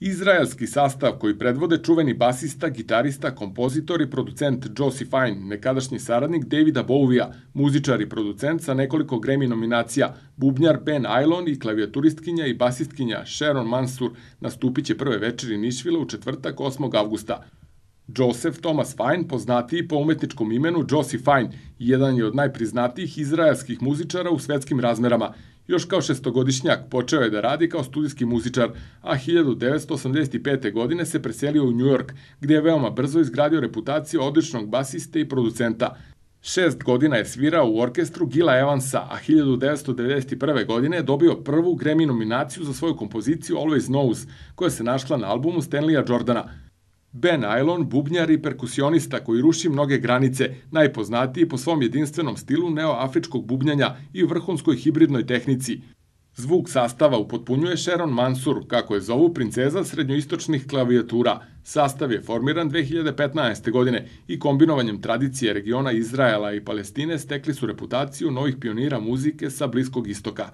Izraelski sastav koji predvode čuveni basista, gitarista, kompozitor i producent Josie Fine, nekadašnji saradnik Davida Bowija, muzičar i producent sa nekoliko Grammy nominacija, bubnjar Ben Ailon i klavijaturistkinja i basistkinja Sharon Mansur nastupiće prve večeri Nišvila u četvrtak 8. avgusta. Joseph Thomas Fine, poznatiji po umetničkom imenu Josie Fine, jedan je od najpriznatijih izraelskih muzičara u svetskim razmerama. Još kao šestogodišnjak počeo je da radi kao studijski muzičar, a 1985. godine se preselio u Njujork, gde je veoma brzo izgradio reputaciju odličnog basiste i producenta. Šest godina je svirao u orkestru Gila Evansa, a 1991. godine je dobio prvu Grammy nominaciju za svoju kompoziciju Always Knows, koja se našla na albumu Stanleya Jordana – Ben Ailon, bubnjar i perkusionista koji ruši mnoge granice, najpoznatiji po svom jedinstvenom stilu neoafričkog bubnjanja i vrhunskoj hibridnoj tehnici. Zvuk sastava upotpunjuje Sharon Mansur, kako je zovu princeza srednjoistočnih klavijatura. Sastav je formiran 2015. godine i kombinovanjem tradicije regiona Izraela i Palestine stekli su reputaciju novih pionira muzike sa Bliskog istoka.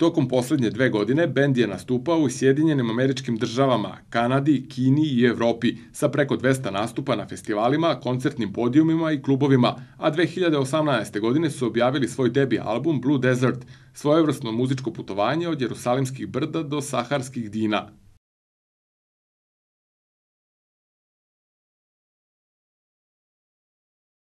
Tokom poslednje dve godine bend je nastupao u Sjedinjenim američkim državama, Kanadi, Kini i Evropi sa preko 200 nastupa na festivalima, koncertnim podijumima i klubovima, a 2018. godine su objavili svoj debi album Blue Desert, svojevrstno muzičko putovanje od jerusalimskih brda do saharskih dina –